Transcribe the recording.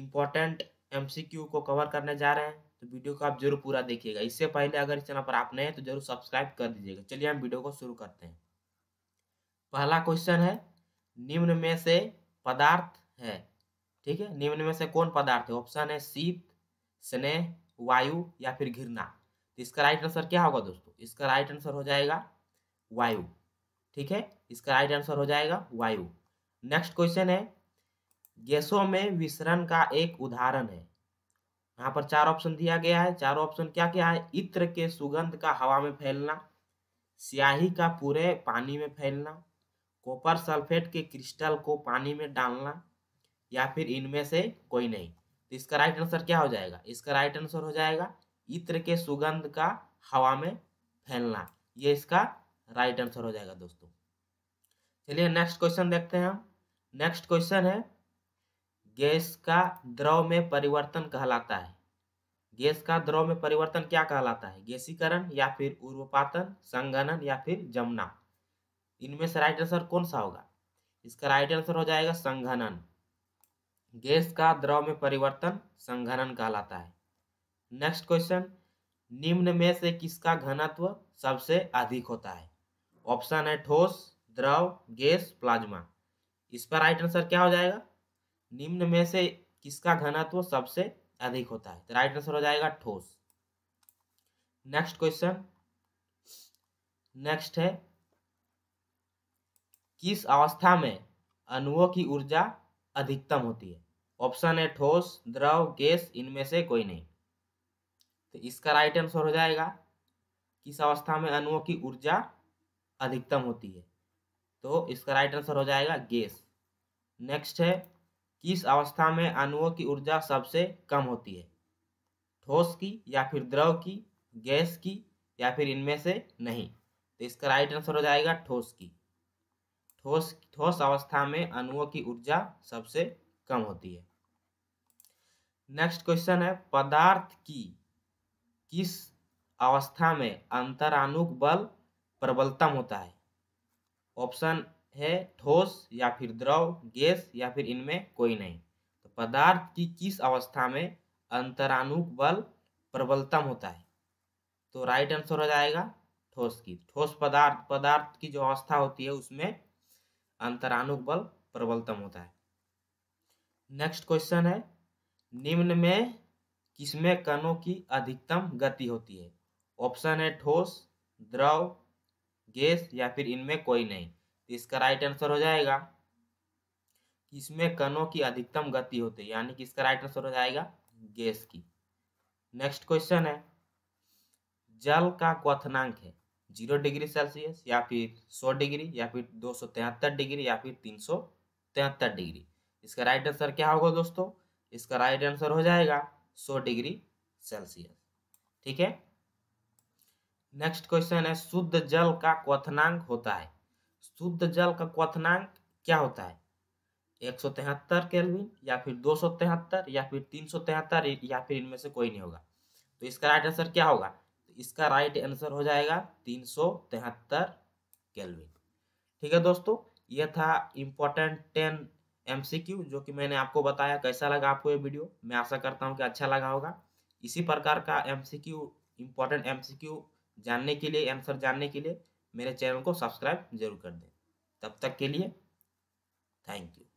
important MCQ को cover करने जा रहे हैं तो वीडियो को आप जरूर पूरा देखिएगा इससे पहले अगर इस चैनल पर आप नए हैं तो जरूर सब्सक्राइब कर दीजिएगा चलिए हम वीडियो को शुरू करते हैं पहला क्वेश्चन है निम्न में से पदार्थ है ठीक है निम्न में से कौन पदार्थ है ऑप्शन है शीत स्नेह वायु या फिर घृणा तो इसका राइट आंसर क्या होगा दोस्तों इसका राइट आंसर हो जाएगा वायु ठीक है इसका राइट आंसर हो जाएगा वायु नेक्स्ट क्वेश्चन है गैसों में विसरण का एक उदाहरण है यहाँ पर चार ऑप्शन दिया गया है चार ऑप्शन क्या क्या है इत्र के सुगंध का हवा में फैलना स्याही का पूरे पानी में फैलना कॉपर सल्फेट के क्रिस्टल को पानी में डालना या फिर इनमें से कोई नहीं तो इसका राइट आंसर क्या हो जाएगा इसका राइट आंसर हो जाएगा इत्र के सुगंध का हवा में फैलना ये इसका राइट आंसर हो जाएगा दोस्तों चलिए नेक्स्ट क्वेश्चन देखते हैं हम नेक्स्ट क्वेश्चन है गैस का द्रव में परिवर्तन कहलाता है गैस का द्रव में परिवर्तन क्या कहलाता है गैसीकरण या फिर उर्वपातन संघनन या फिर जमना इनमें से राइट आंसर कौन सा होगा इसका राइट आंसर हो जाएगा संघनन गैस का द्रव में परिवर्तन संघनन कहलाता है नेक्स्ट क्वेश्चन निम्न में से किसका घनत्व सबसे अधिक होता है ऑप्शन है ठोस द्रव गैस प्लाज्मा इस पर राइट आंसर क्या हो जाएगा निम्न में से किसका घनत्व सबसे अधिक होता है तो राइट आंसर हो जाएगा ठोस नेक्स्ट क्वेश्चन नेक्स्ट है किस अवस्था में अणुओं की ऊर्जा अधिकतम होती है ऑप्शन है ठोस द्रव गैस इनमें से कोई नहीं तो इसका राइट आंसर हो जाएगा किस अवस्था में अणुओं की ऊर्जा अधिकतम होती है तो इसका राइट आंसर हो जाएगा गैस नेक्स्ट है किस अवस्था में अणुओं की ऊर्जा सबसे कम होती है ठोस की या फिर द्रव की गैस की या फिर इनमें से नहीं तो इसका राइट आंसर हो जाएगा ठोस की ठोस ठोस अवस्था में अणुओं की ऊर्जा सबसे कम होती है नेक्स्ट क्वेश्चन है पदार्थ की किस अवस्था में अंतरानुक बल प्रबलतम होता है ऑप्शन है ठोस या फिर द्रव गैस या फिर इनमें कोई नहीं तो पदार्थ की किस अवस्था में अंतरानुक बल प्रबलतम होता है तो राइट आंसर हो जाएगा ठोस की ठोस पदार्थ पदार्थ की जो अवस्था होती है उसमें अंतरानुक बल प्रबलतम होता है नेक्स्ट क्वेश्चन है निम्न में किसमें कणों की अधिकतम गति होती है ऑप्शन है ठोस द्रव गैस या फिर इनमें कोई नहीं तो इसका राइट आंसर हो जाएगा इसमें कणों की अधिकतम गति होती है यानी कि इसका राइट आंसर हो जाएगा गैस की नेक्स्ट क्वेश्चन है जल का क्वनांक है जीरो डिग्री सेल्सियस या फिर सौ डिग्री या फिर दो सौ तिहत्तर डिग्री या फिर तीन सौ तिहत्तर डिग्री इसका राइट आंसर क्या होगा दोस्तों इसका राइट आंसर हो जाएगा सौ डिग्री सेल्सियस ठीक है नेक्स्ट क्वेश्चन है शुद्ध जल का क्वनांक होता है शुद्ध जल का क्वथनांक क्या होता है एक सौ तिहत्तर केल्विन या फिर दो सौ तिहत्तर या फिर तीन सौ तिहत्तर या फिर इनमें से कोई नहीं होगा तो इसका राइट आंसर क्या होगा तो इसका राइट आंसर हो जाएगा तीन सौ तिहत्तर केल्विन ठीक है दोस्तों यह था इम्पोर्टेंट टेन एम जो कि मैंने आपको बताया कैसा लगा आपको ये वीडियो मैं आशा करता हूँ कि अच्छा लगा होगा इसी प्रकार का एम सी क्यू इम्पोर्टेंट जानने के लिए आंसर जानने के लिए मेरे चैनल को सब्सक्राइब जरूर कर दें तब तक के लिए थैंक यू